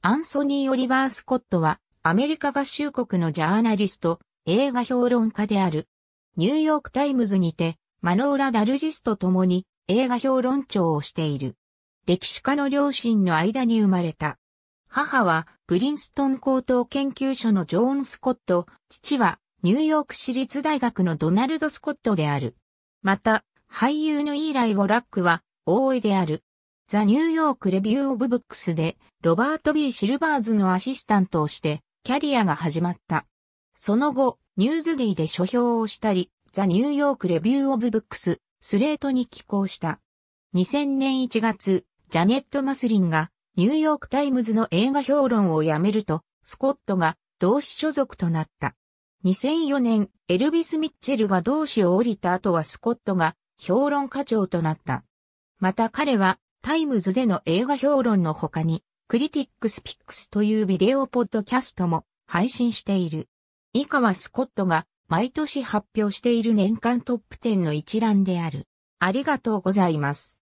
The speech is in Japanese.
アンソニー・オリバー・スコットは、アメリカ合衆国のジャーナリスト、映画評論家である。ニューヨーク・タイムズにて、マノーラ・ダルジスと共に映画評論長をしている。歴史家の両親の間に生まれた。母は、プリンストン高等研究所のジョーン・スコット、父は、ニューヨーク市立大学のドナルド・スコットである。また、俳優のイーライ・ウォラックは、大江である。ザ・ニューヨーク・レビュー・オブ・ブックスで、ロバート・ B・ シルバーズのアシスタントをして、キャリアが始まった。その後、ニューズディで書評をしたり、ザ・ニューヨーク・レビュー・オブ・ブックス、スレートに寄稿した。2000年1月、ジャネット・マスリンが、ニューヨーク・タイムズの映画評論をやめると、スコットが、同志所属となった。2004年、エルビス・ミッチェルが同志を降りた後はスコットが、評論課長となった。また彼は、タイムズでの映画評論の他に、クリティックスピックスというビデオポッドキャストも配信している。以下はスコットが毎年発表している年間トップ10の一覧である。ありがとうございます。